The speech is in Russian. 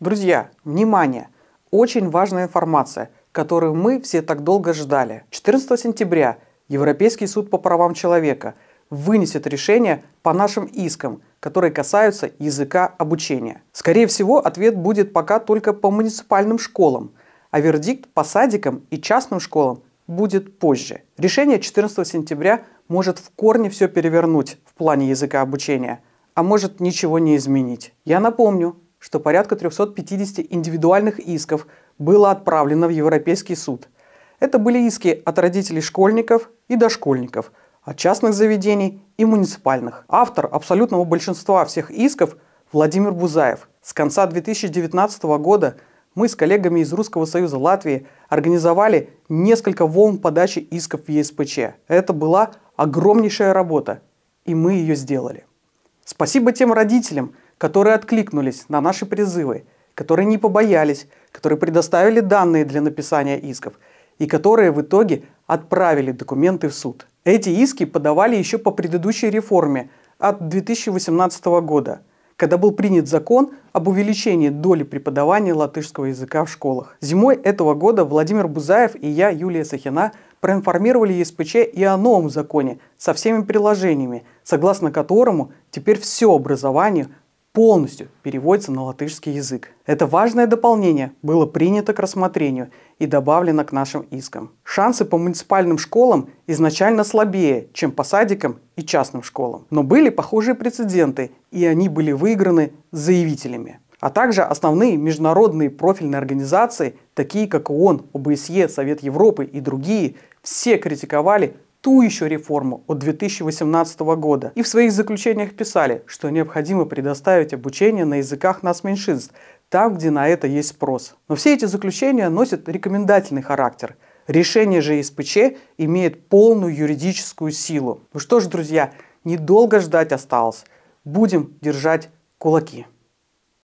Друзья, внимание! Очень важная информация, которую мы все так долго ждали. 14 сентября Европейский суд по правам человека вынесет решение по нашим искам, которые касаются языка обучения. Скорее всего, ответ будет пока только по муниципальным школам, а вердикт по садикам и частным школам будет позже. Решение 14 сентября может в корне все перевернуть в плане языка обучения, а может ничего не изменить. Я напомню, что порядка 350 индивидуальных исков было отправлено в Европейский суд. Это были иски от родителей школьников и дошкольников, от частных заведений и муниципальных. Автор абсолютного большинства всех исков – Владимир Бузаев. С конца 2019 года мы с коллегами из Русского Союза Латвии организовали несколько волн подачи исков в ЕСПЧ. Это была огромнейшая работа, и мы ее сделали. Спасибо тем родителям – которые откликнулись на наши призывы, которые не побоялись, которые предоставили данные для написания исков и которые в итоге отправили документы в суд. Эти иски подавали еще по предыдущей реформе от 2018 года, когда был принят закон об увеличении доли преподавания латышского языка в школах. Зимой этого года Владимир Бузаев и я, Юлия Сахина, проинформировали ЕСПЧ и о новом законе со всеми приложениями, согласно которому теперь все образование полностью переводится на латышский язык. Это важное дополнение было принято к рассмотрению и добавлено к нашим искам. Шансы по муниципальным школам изначально слабее, чем по садикам и частным школам. Но были похожие прецеденты, и они были выиграны заявителями. А также основные международные профильные организации, такие как ООН, ОБСЕ, Совет Европы и другие, все критиковали ту еще реформу от 2018 года и в своих заключениях писали, что необходимо предоставить обучение на языках нас меньшинств, там, где на это есть спрос. Но все эти заключения носят рекомендательный характер. Решение же Испч имеет полную юридическую силу. Ну что ж, друзья, недолго ждать осталось. Будем держать кулаки.